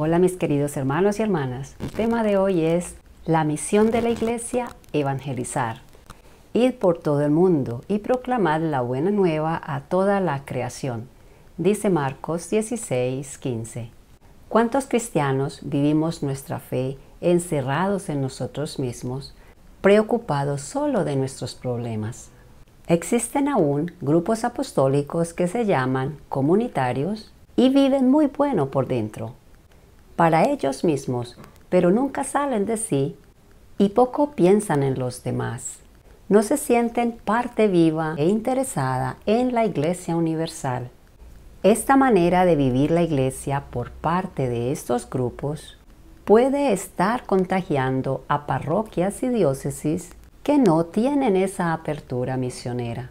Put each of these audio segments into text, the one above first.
Hola mis queridos hermanos y hermanas, el tema de hoy es la misión de la iglesia, evangelizar. Id por todo el mundo y proclamar la buena nueva a toda la creación, dice Marcos 16, 15. ¿Cuántos cristianos vivimos nuestra fe encerrados en nosotros mismos, preocupados solo de nuestros problemas? Existen aún grupos apostólicos que se llaman comunitarios y viven muy bueno por dentro, para ellos mismos, pero nunca salen de sí y poco piensan en los demás. No se sienten parte viva e interesada en la Iglesia Universal. Esta manera de vivir la Iglesia por parte de estos grupos puede estar contagiando a parroquias y diócesis que no tienen esa apertura misionera.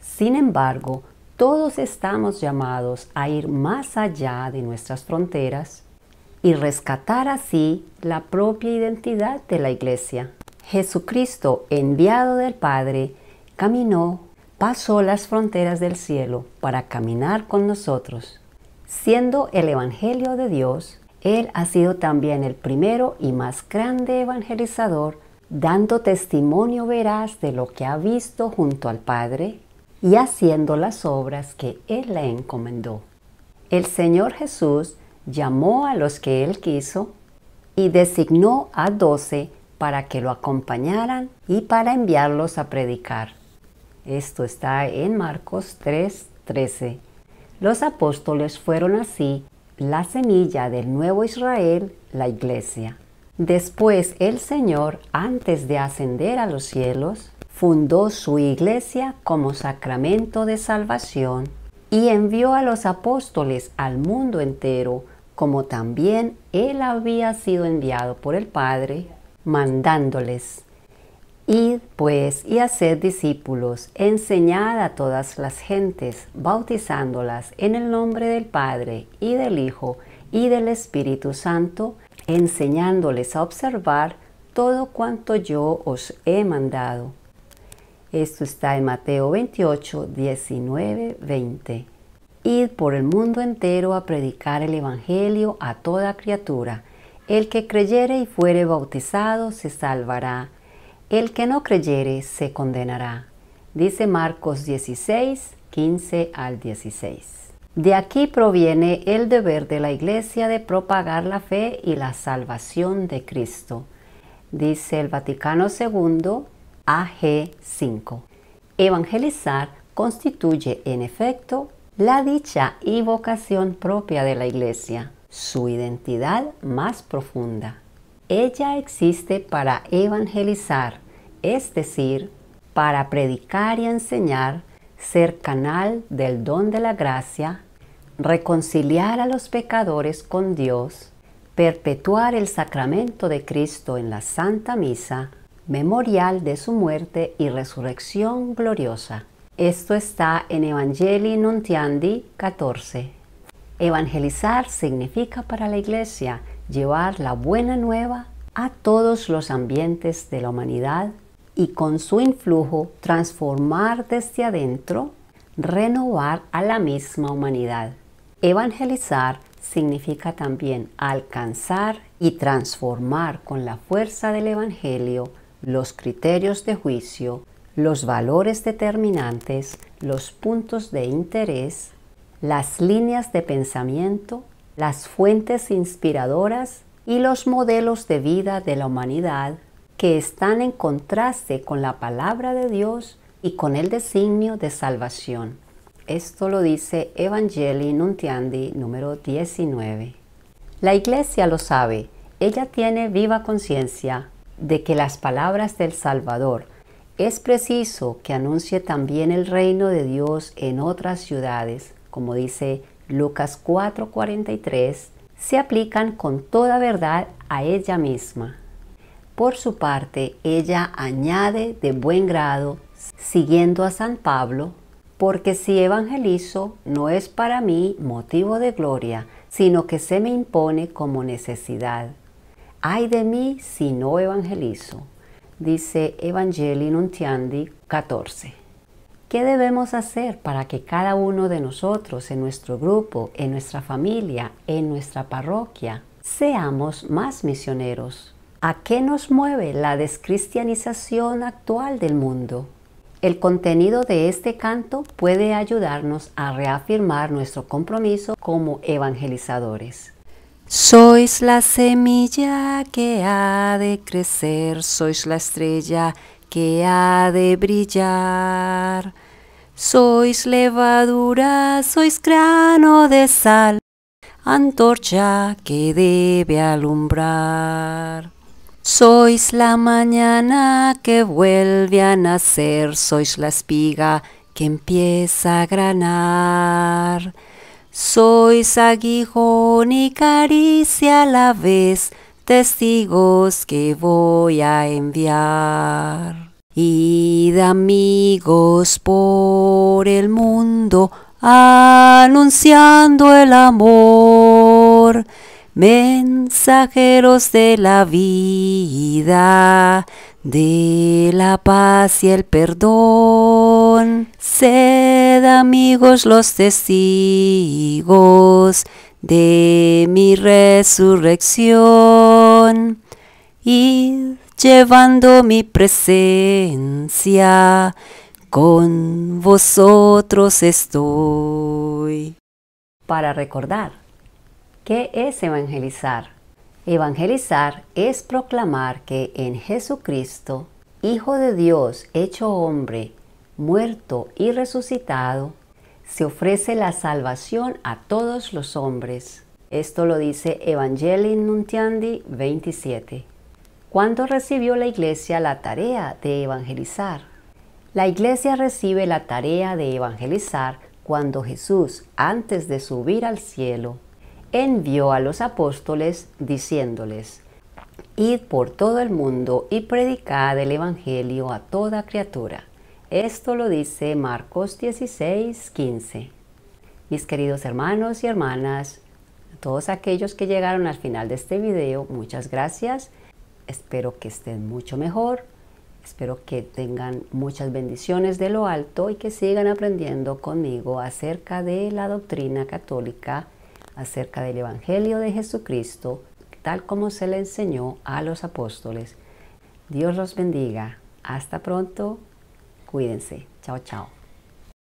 Sin embargo, todos estamos llamados a ir más allá de nuestras fronteras y rescatar así la propia identidad de la iglesia. Jesucristo, enviado del Padre, caminó, pasó las fronteras del cielo para caminar con nosotros. Siendo el Evangelio de Dios, Él ha sido también el primero y más grande evangelizador, dando testimonio veraz de lo que ha visto junto al Padre y haciendo las obras que Él le encomendó. El Señor Jesús llamó a los que él quiso y designó a doce para que lo acompañaran y para enviarlos a predicar. Esto está en Marcos 3:13. Los apóstoles fueron así la semilla del nuevo Israel, la iglesia. Después el Señor, antes de ascender a los cielos, fundó su iglesia como sacramento de salvación y envió a los apóstoles al mundo entero como también él había sido enviado por el Padre, mandándoles, Id pues y haced discípulos, enseñad a todas las gentes, bautizándolas en el nombre del Padre y del Hijo y del Espíritu Santo, enseñándoles a observar todo cuanto yo os he mandado. Esto está en Mateo 28, 19, 20. Id por el mundo entero a predicar el Evangelio a toda criatura. El que creyere y fuere bautizado se salvará. El que no creyere se condenará. Dice Marcos 16, 15 al 16. De aquí proviene el deber de la Iglesia de propagar la fe y la salvación de Cristo. Dice el Vaticano II, AG5. Evangelizar constituye, en efecto, la dicha y vocación propia de la Iglesia, su identidad más profunda. Ella existe para evangelizar, es decir, para predicar y enseñar, ser canal del don de la gracia, reconciliar a los pecadores con Dios, perpetuar el sacramento de Cristo en la Santa Misa, memorial de su muerte y resurrección gloriosa. Esto está en Evangelii Nuntiandi 14. Evangelizar significa para la Iglesia llevar la buena nueva a todos los ambientes de la humanidad y con su influjo transformar desde adentro, renovar a la misma humanidad. Evangelizar significa también alcanzar y transformar con la fuerza del Evangelio los criterios de juicio los valores determinantes, los puntos de interés, las líneas de pensamiento, las fuentes inspiradoras y los modelos de vida de la humanidad que están en contraste con la palabra de Dios y con el designio de salvación. Esto lo dice Evangelii Nuntiandi número 19. La iglesia lo sabe, ella tiene viva conciencia de que las palabras del Salvador es preciso que anuncie también el reino de Dios en otras ciudades, como dice Lucas 4:43, se aplican con toda verdad a ella misma. Por su parte, ella añade de buen grado, siguiendo a San Pablo, porque si evangelizo no es para mí motivo de gloria, sino que se me impone como necesidad. Ay de mí si no evangelizo dice Evangelii Nuntiandi 14. ¿Qué debemos hacer para que cada uno de nosotros, en nuestro grupo, en nuestra familia, en nuestra parroquia, seamos más misioneros? ¿A qué nos mueve la descristianización actual del mundo? El contenido de este canto puede ayudarnos a reafirmar nuestro compromiso como evangelizadores. Sois la semilla que ha de crecer, sois la estrella que ha de brillar. Sois levadura, sois grano de sal, antorcha que debe alumbrar. Sois la mañana que vuelve a nacer, sois la espiga que empieza a granar. Sois aguijón y caricia a la vez, testigos que voy a enviar. de amigos por el mundo, anunciando el amor, mensajeros de la vida de la paz y el perdón. Sed amigos los testigos de mi resurrección. Y llevando mi presencia, con vosotros estoy. Para recordar, ¿qué es evangelizar? Evangelizar es proclamar que en Jesucristo, Hijo de Dios hecho hombre, muerto y resucitado, se ofrece la salvación a todos los hombres. Esto lo dice Evangelii Nuntiandi 27. ¿Cuándo recibió la Iglesia la tarea de evangelizar? La Iglesia recibe la tarea de evangelizar cuando Jesús, antes de subir al cielo, envió a los apóstoles diciéndoles, Id por todo el mundo y predicad el Evangelio a toda criatura. Esto lo dice Marcos 16, 15. Mis queridos hermanos y hermanas, todos aquellos que llegaron al final de este video, muchas gracias. Espero que estén mucho mejor. Espero que tengan muchas bendiciones de lo alto y que sigan aprendiendo conmigo acerca de la doctrina católica acerca del Evangelio de Jesucristo, tal como se le enseñó a los apóstoles. Dios los bendiga. Hasta pronto. Cuídense. Chao, chao.